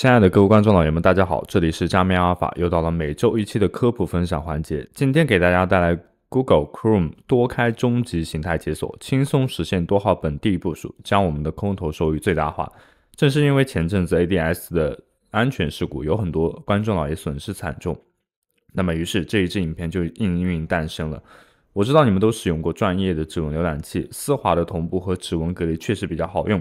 亲爱的各位观众老爷们，大家好，这里是加密阿尔法，又到了每周一期的科普分享环节。今天给大家带来 Google Chrome 多开终极形态解锁，轻松实现多号本地部署，将我们的空头收益最大化。正是因为前阵子 ADS 的安全事故，有很多观众老爷损失惨重。那么，于是这一支影片就应运诞生了。我知道你们都使用过专业的指纹浏览器，丝滑的同步和指纹隔离确实比较好用。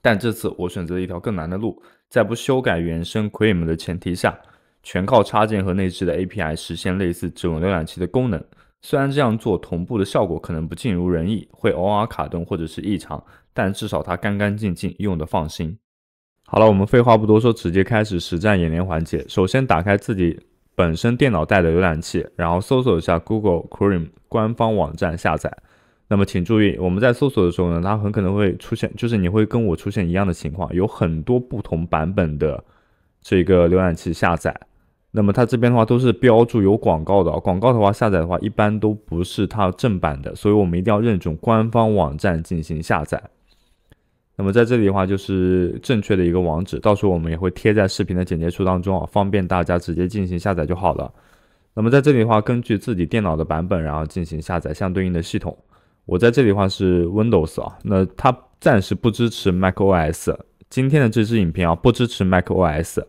但这次我选择了一条更难的路，在不修改原生 c r e a m 的前提下，全靠插件和内置的 API 实现类似指纹浏览器的功能。虽然这样做同步的效果可能不尽如人意，会偶尔卡顿或者是异常，但至少它干干净净，用的放心。好了，我们废话不多说，直接开始实战演练环节。首先打开自己本身电脑带的浏览器，然后搜索一下 Google Chrome 官方网站下载。那么，请注意，我们在搜索的时候呢，它很可能会出现，就是你会跟我出现一样的情况，有很多不同版本的这个浏览器下载。那么它这边的话都是标注有广告的，广告的话下载的话一般都不是它正版的，所以我们一定要认准官方网站进行下载。那么在这里的话就是正确的一个网址，到时候我们也会贴在视频的简介处当中啊，方便大家直接进行下载就好了。那么在这里的话，根据自己电脑的版本，然后进行下载相对应的系统。我在这里话是 Windows 啊，那它暂时不支持 MacOS。今天的这支影片啊不支持 MacOS，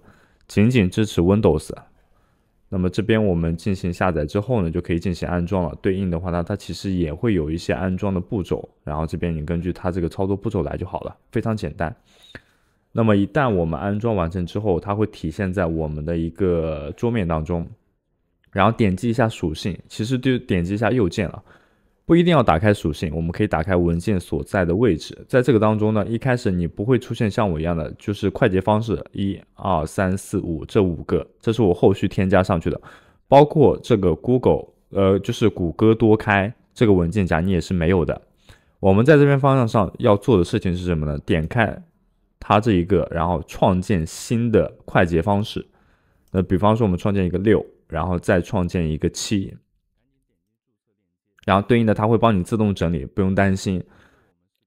仅仅支持 Windows。那么这边我们进行下载之后呢，就可以进行安装了。对应的话呢，它其实也会有一些安装的步骤，然后这边你根据它这个操作步骤来就好了，非常简单。那么一旦我们安装完成之后，它会体现在我们的一个桌面当中，然后点击一下属性，其实就点击一下右键了。不一定要打开属性，我们可以打开文件所在的位置。在这个当中呢，一开始你不会出现像我一样的，就是快捷方式一、二、三、四、五这五个，这是我后续添加上去的，包括这个 Google，呃，就是谷歌多开这个文件夹你也是没有的。我们在这边方向上要做的事情是什么呢？点开它这一个，然后创建新的快捷方式。那比方说我们创建一个六，然后再创建一个七。然后对应的，它会帮你自动整理，不用担心。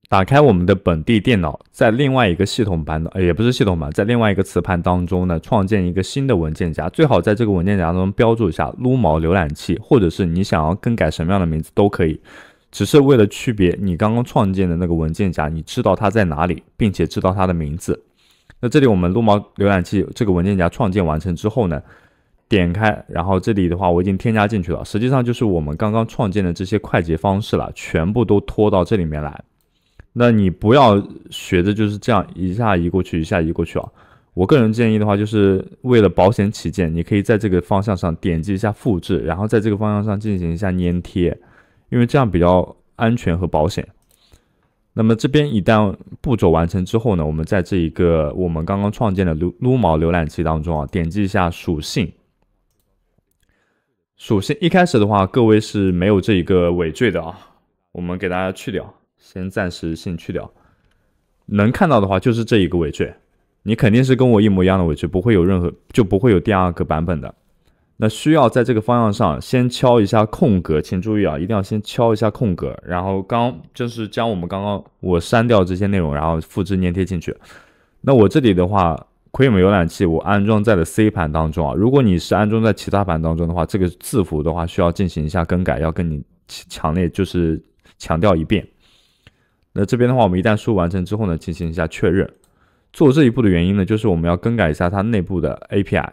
打开我们的本地电脑，在另外一个系统盘的，也不是系统盘，在另外一个磁盘当中呢，创建一个新的文件夹，最好在这个文件夹中标注一下“撸毛浏览器”，或者是你想要更改什么样的名字都可以，只是为了区别你刚刚创建的那个文件夹，你知道它在哪里，并且知道它的名字。那这里我们撸毛浏览器这个文件夹创建完成之后呢？点开，然后这里的话我已经添加进去了，实际上就是我们刚刚创建的这些快捷方式了，全部都拖到这里面来。那你不要学着就是这样一下移过去，一下移过去啊。我个人建议的话，就是为了保险起见，你可以在这个方向上点击一下复制，然后在这个方向上进行一下粘贴，因为这样比较安全和保险。那么这边一旦步骤完成之后呢，我们在这一个我们刚刚创建的撸撸毛浏览器当中啊，点击一下属性。首先，一开始的话，各位是没有这一个尾缀的啊，我们给大家去掉，先暂时先去掉。能看到的话，就是这一个尾缀，你肯定是跟我一模一样的尾缀，不会有任何，就不会有第二个版本的。那需要在这个方向上先敲一下空格，请注意啊，一定要先敲一下空格，然后刚就是将我们刚刚我删掉这些内容，然后复制粘贴进去。那我这里的话。c r e a m 浏览器我安装在了 C 盘当中啊，如果你是安装在其他盘当中的话，这个字符的话需要进行一下更改，要跟你强烈就是强调一遍。那这边的话，我们一旦输入完成之后呢，进行一下确认。做这一步的原因呢，就是我们要更改一下它内部的 API，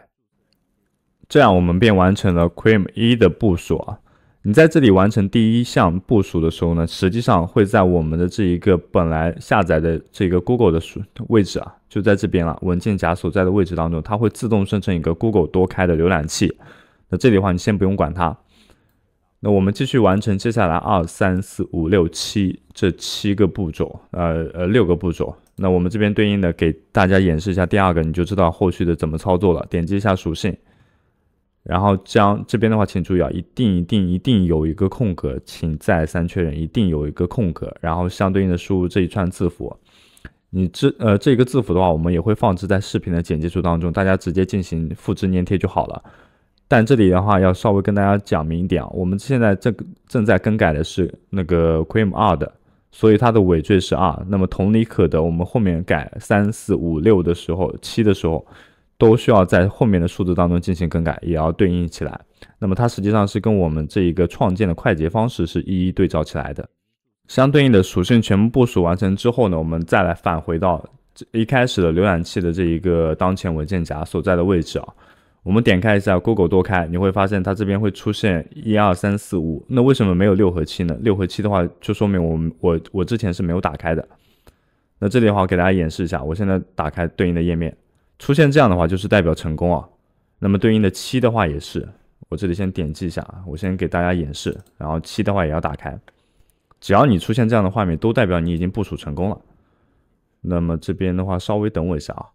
这样我们便完成了 c r e a m 一的部署啊。你在这里完成第一项部署的时候呢，实际上会在我们的这一个本来下载的这个 Google 的数位置啊，就在这边了，文件夹所在的位置当中，它会自动生成一个 Google 多开的浏览器。那这里的话，你先不用管它。那我们继续完成接下来二三四五六七这七个步骤，呃呃六个步骤。那我们这边对应的给大家演示一下第二个，你就知道后续的怎么操作了。点击一下属性。然后将这边的话，请注意啊，一定一定一定有一个空格，请再三确认，一定有一个空格。然后相对应的输入这一串字符，你这呃这个字符的话，我们也会放置在视频的剪辑处当中，大家直接进行复制粘贴就好了。但这里的话，要稍微跟大家讲明一点啊，我们现在正正在更改的是那个 cream 二的，所以它的尾缀是二。那么同理可得，我们后面改三四五六的时候，七的时候。都需要在后面的数字当中进行更改，也要对应起来。那么它实际上是跟我们这一个创建的快捷方式是一一对照起来的。相对应的属性全部部署完成之后呢，我们再来返回到一开始的浏览器的这一个当前文件夹所在的位置啊。我们点开一下 Google 多开，你会发现它这边会出现一二三四五，那为什么没有六和七呢？六和七的话，就说明我们我我之前是没有打开的。那这里的话，我给大家演示一下，我现在打开对应的页面。出现这样的话，就是代表成功啊。那么对应的七的话也是，我这里先点击一下啊，我先给大家演示，然后七的话也要打开。只要你出现这样的画面，都代表你已经部署成功了。那么这边的话，稍微等我一下啊，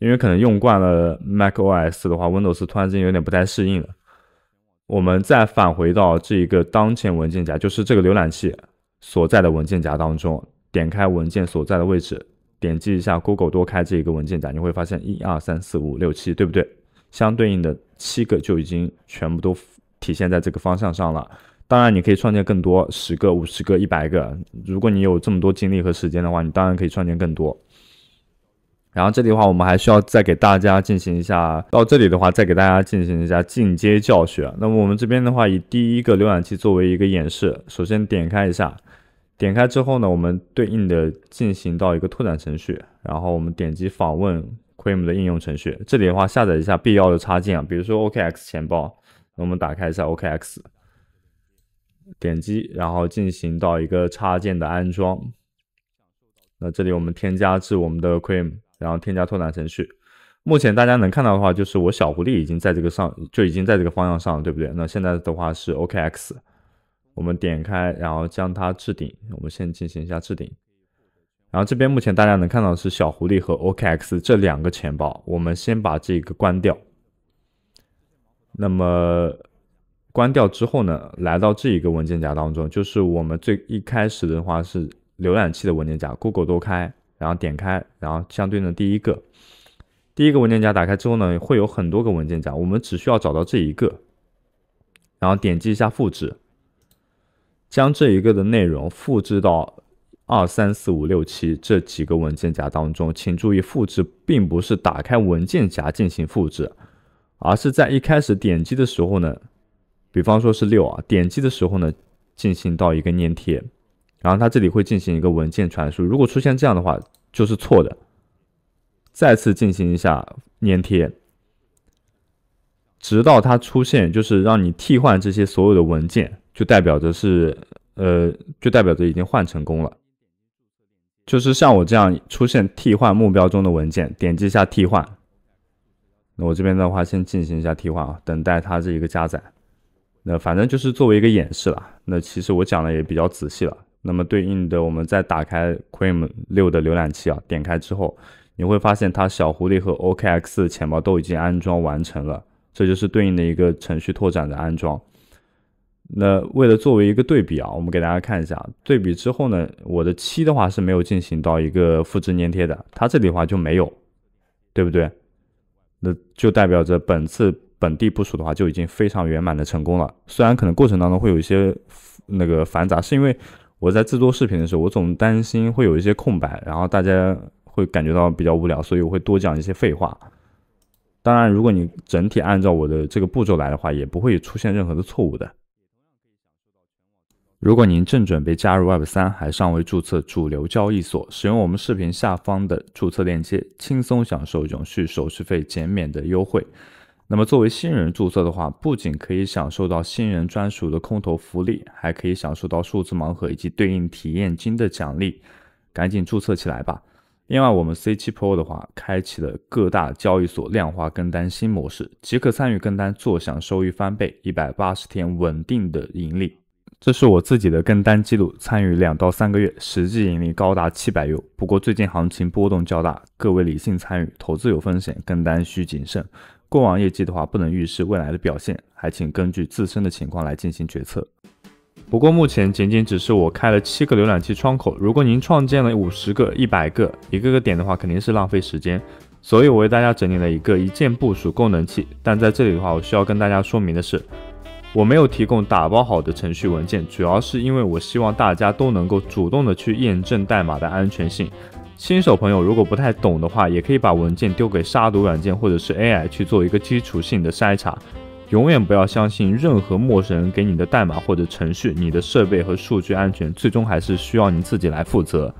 因为可能用惯了 Mac OS 的话，Windows 突然之间有点不太适应了。我们再返回到这一个当前文件夹，就是这个浏览器所在的文件夹当中，点开文件所在的位置。点击一下 Google 多开这一个文件夹，你会发现一、二、三、四、五、六、七，对不对？相对应的七个就已经全部都体现在这个方向上了。当然，你可以创建更多，十个、五十个、一百个。如果你有这么多精力和时间的话，你当然可以创建更多。然后这里的话，我们还需要再给大家进行一下，到这里的话，再给大家进行一下进阶教学。那么我们这边的话，以第一个浏览器作为一个演示，首先点开一下。点开之后呢，我们对应的进行到一个拓展程序，然后我们点击访问 c r e a m 的应用程序。这里的话，下载一下必要的插件啊，比如说 OKX 钱包。我们打开一下 OKX，点击，然后进行到一个插件的安装。那这里我们添加至我们的 c r e a m 然后添加拓展程序。目前大家能看到的话，就是我小狐狸已经在这个上就已经在这个方向上，对不对？那现在的话是 OKX。我们点开，然后将它置顶。我们先进行一下置顶。然后这边目前大家能看到是小狐狸和 OKX 这两个钱包。我们先把这个关掉。那么关掉之后呢，来到这一个文件夹当中，就是我们最一开始的话是浏览器的文件夹，Google 多开，然后点开，然后相对应的第一个，第一个文件夹打开之后呢，会有很多个文件夹，我们只需要找到这一个，然后点击一下复制。将这一个的内容复制到二三四五六七这几个文件夹当中，请注意，复制并不是打开文件夹进行复制，而是在一开始点击的时候呢，比方说是六啊，点击的时候呢，进行到一个粘贴，然后它这里会进行一个文件传输。如果出现这样的话，就是错的。再次进行一下粘贴，直到它出现，就是让你替换这些所有的文件。就代表着是，呃，就代表着已经换成功了。就是像我这样出现替换目标中的文件，点击一下替换。那我这边的话，先进行一下替换啊，等待它这一个加载。那反正就是作为一个演示了。那其实我讲的也比较仔细了。那么对应的，我们再打开 Chrome 六的浏览器啊，点开之后，你会发现它小狐狸和 OKX 的钱包都已经安装完成了。这就是对应的一个程序拓展的安装。那为了作为一个对比啊，我们给大家看一下对比之后呢，我的七的话是没有进行到一个复制粘贴的，它这里的话就没有，对不对？那就代表着本次本地部署的话就已经非常圆满的成功了。虽然可能过程当中会有一些那个繁杂，是因为我在制作视频的时候，我总担心会有一些空白，然后大家会感觉到比较无聊，所以我会多讲一些废话。当然，如果你整体按照我的这个步骤来的话，也不会出现任何的错误的。如果您正准备加入 Web 三，还尚未注册主流交易所，使用我们视频下方的注册链接，轻松享受永续手续费减免的优惠。那么作为新人注册的话，不仅可以享受到新人专属的空投福利，还可以享受到数字盲盒以及对应体验金的奖励。赶紧注册起来吧！另外，我们 C 七 Pro 的话，开启了各大交易所量化跟单新模式，即可参与跟单，坐享收益翻倍，一百八十天稳定的盈利。这是我自己的跟单记录，参与两到三个月，实际盈利高达七百元。不过最近行情波动较大，各位理性参与，投资有风险，跟单需谨慎。过往业绩的话不能预示未来的表现，还请根据自身的情况来进行决策。不过目前仅仅只是我开了七个浏览器窗口，如果您创建了五十个、一百个一个个点的话，肯定是浪费时间。所以，我为大家整理了一个一键部署功能器。但在这里的话，我需要跟大家说明的是。我没有提供打包好的程序文件，主要是因为我希望大家都能够主动的去验证代码的安全性。新手朋友如果不太懂的话，也可以把文件丢给杀毒软件或者是 AI 去做一个基础性的筛查。永远不要相信任何陌生人给你的代码或者程序，你的设备和数据安全最终还是需要你自己来负责。